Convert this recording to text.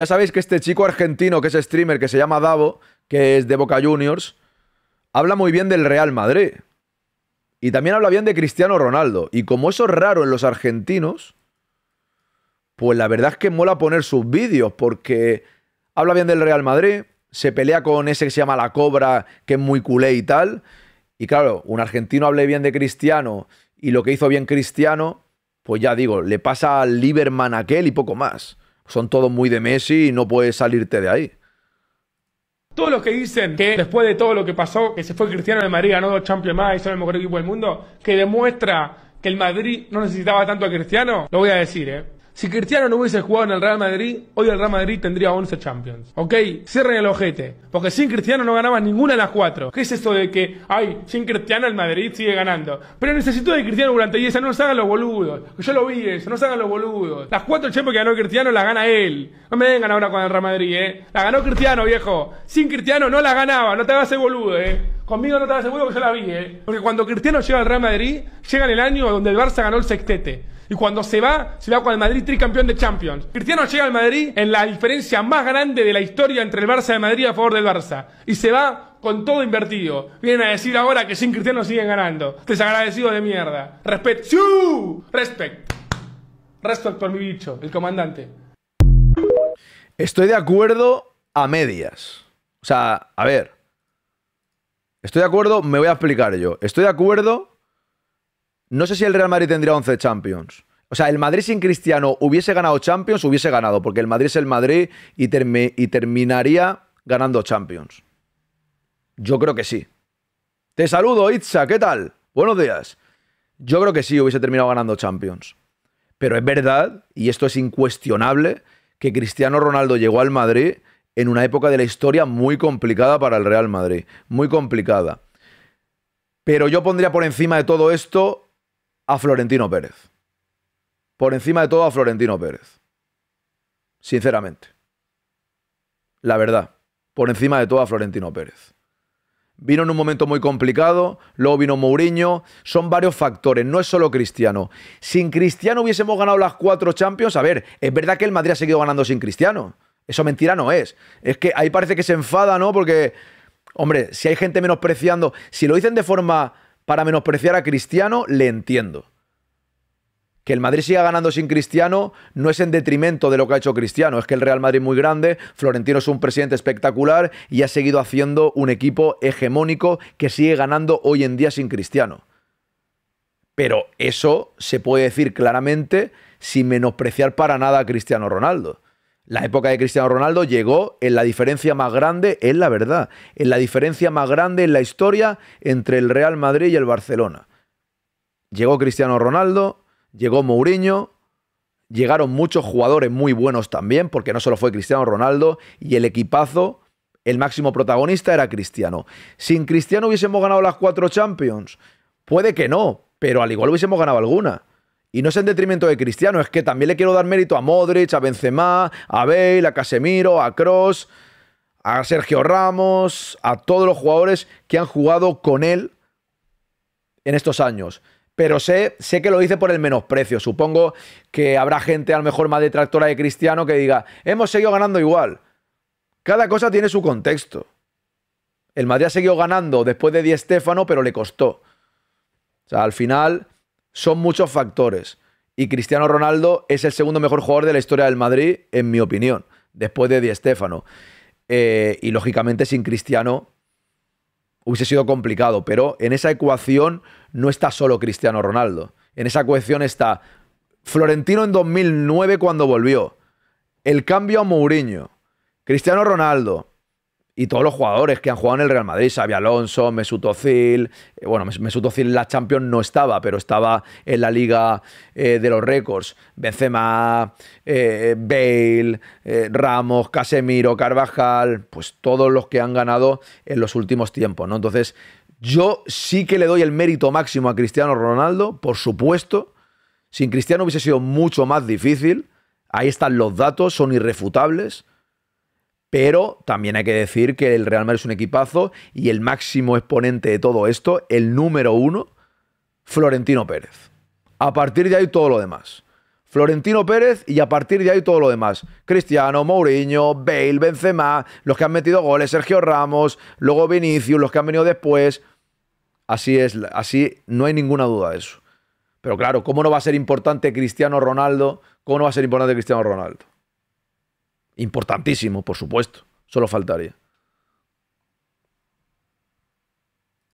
Ya sabéis que este chico argentino que es streamer, que se llama Davo, que es de Boca Juniors, habla muy bien del Real Madrid. Y también habla bien de Cristiano Ronaldo. Y como eso es raro en los argentinos, pues la verdad es que mola poner sus vídeos porque habla bien del Real Madrid, se pelea con ese que se llama La Cobra, que es muy culé y tal. Y claro, un argentino hable bien de Cristiano y lo que hizo bien Cristiano, pues ya digo, le pasa al Lieberman aquel y poco más son todos muy de Messi y no puedes salirte de ahí. Todos los que dicen que después de todo lo que pasó, que se fue Cristiano de Madrid, ganó dos Champions más y son el mejor equipo del mundo, que demuestra que el Madrid no necesitaba tanto a Cristiano, lo voy a decir, ¿eh? Si Cristiano no hubiese jugado en el Real Madrid, hoy el Real Madrid tendría 11 Champions. ¿Ok? Cierren el ojete. Porque sin Cristiano no ganaba ninguna de las cuatro. ¿Qué es eso de que, ay, sin Cristiano el Madrid sigue ganando? Pero necesito de Cristiano durante 10 años. No nos hagan los boludos. Yo lo vi eso. No se hagan los boludos. Las cuatro Champions que ganó Cristiano las gana él. No me vengan ahora con el Real Madrid, ¿eh? La ganó Cristiano, viejo. Sin Cristiano no la ganaba. No te hagas el boludo, ¿eh? Conmigo no estaba seguro que se la vi, ¿eh? Porque cuando Cristiano llega al Real Madrid, llega en el año donde el Barça ganó el sextete. Y cuando se va, se va con el Madrid tricampeón de Champions. Cristiano llega al Madrid en la diferencia más grande de la historia entre el Barça de Madrid a favor del Barça. Y se va con todo invertido. Vienen a decir ahora que sin Cristiano siguen ganando. Desagradecido de mierda. Respect. Respect. Respect por mi bicho, el comandante. Estoy de acuerdo a medias. O sea, a ver. Estoy de acuerdo, me voy a explicar yo. Estoy de acuerdo. No sé si el Real Madrid tendría 11 Champions. O sea, el Madrid sin Cristiano hubiese ganado Champions, hubiese ganado, porque el Madrid es el Madrid y, y terminaría ganando Champions. Yo creo que sí. Te saludo, Itza, ¿qué tal? Buenos días. Yo creo que sí, hubiese terminado ganando Champions. Pero es verdad, y esto es incuestionable, que Cristiano Ronaldo llegó al Madrid en una época de la historia muy complicada para el Real Madrid, muy complicada. Pero yo pondría por encima de todo esto a Florentino Pérez. Por encima de todo a Florentino Pérez. Sinceramente. La verdad. Por encima de todo a Florentino Pérez. Vino en un momento muy complicado, luego vino Mourinho, son varios factores, no es solo Cristiano. Sin Cristiano hubiésemos ganado las cuatro Champions, a ver, es verdad que el Madrid ha seguido ganando sin Cristiano, eso mentira no es. Es que ahí parece que se enfada, ¿no? Porque, hombre, si hay gente menospreciando, si lo dicen de forma para menospreciar a Cristiano, le entiendo. Que el Madrid siga ganando sin Cristiano no es en detrimento de lo que ha hecho Cristiano. Es que el Real Madrid es muy grande, Florentino es un presidente espectacular y ha seguido haciendo un equipo hegemónico que sigue ganando hoy en día sin Cristiano. Pero eso se puede decir claramente sin menospreciar para nada a Cristiano Ronaldo. La época de Cristiano Ronaldo llegó en la diferencia más grande, es la verdad, en la diferencia más grande en la historia entre el Real Madrid y el Barcelona. Llegó Cristiano Ronaldo, llegó Mourinho, llegaron muchos jugadores muy buenos también, porque no solo fue Cristiano Ronaldo, y el equipazo, el máximo protagonista era Cristiano. Sin Cristiano hubiésemos ganado las cuatro Champions. Puede que no, pero al igual hubiésemos ganado alguna. Y no es en detrimento de Cristiano, es que también le quiero dar mérito a Modric, a Benzema, a Bale, a Casemiro, a Cross, a Sergio Ramos, a todos los jugadores que han jugado con él en estos años. Pero sé, sé que lo dice por el menosprecio. Supongo que habrá gente a lo mejor más detractora de Cristiano que diga, hemos seguido ganando igual. Cada cosa tiene su contexto. El Madrid ha seguido ganando después de Di Stéfano, pero le costó. O sea, al final son muchos factores. Y Cristiano Ronaldo es el segundo mejor jugador de la historia del Madrid, en mi opinión, después de Di Stéfano. Eh, y lógicamente sin Cristiano hubiese sido complicado, pero en esa ecuación no está solo Cristiano Ronaldo. En esa ecuación está Florentino en 2009 cuando volvió, el cambio a Mourinho, Cristiano Ronaldo, y todos los jugadores que han jugado en el Real Madrid, Xavi Alonso, Mesut Özil, eh, bueno, Mesut Özil en la Champions no estaba, pero estaba en la Liga eh, de los Récords, Benzema, eh, Bale, Ramos, Casemiro, Carvajal, pues todos los que han ganado en los últimos tiempos, ¿no? Entonces, yo sí que le doy el mérito máximo a Cristiano Ronaldo, por supuesto. Sin Cristiano hubiese sido mucho más difícil. Ahí están los datos, son irrefutables. Pero también hay que decir que el Real Madrid es un equipazo y el máximo exponente de todo esto, el número uno, Florentino Pérez. A partir de ahí todo lo demás. Florentino Pérez y a partir de ahí todo lo demás. Cristiano, Mourinho, Bale, Benzema, los que han metido goles, Sergio Ramos, luego Vinicius, los que han venido después. Así es, así no hay ninguna duda de eso. Pero claro, ¿cómo no va a ser importante Cristiano Ronaldo? ¿Cómo no va a ser importante Cristiano Ronaldo? Importantísimo, por supuesto. Solo faltaría.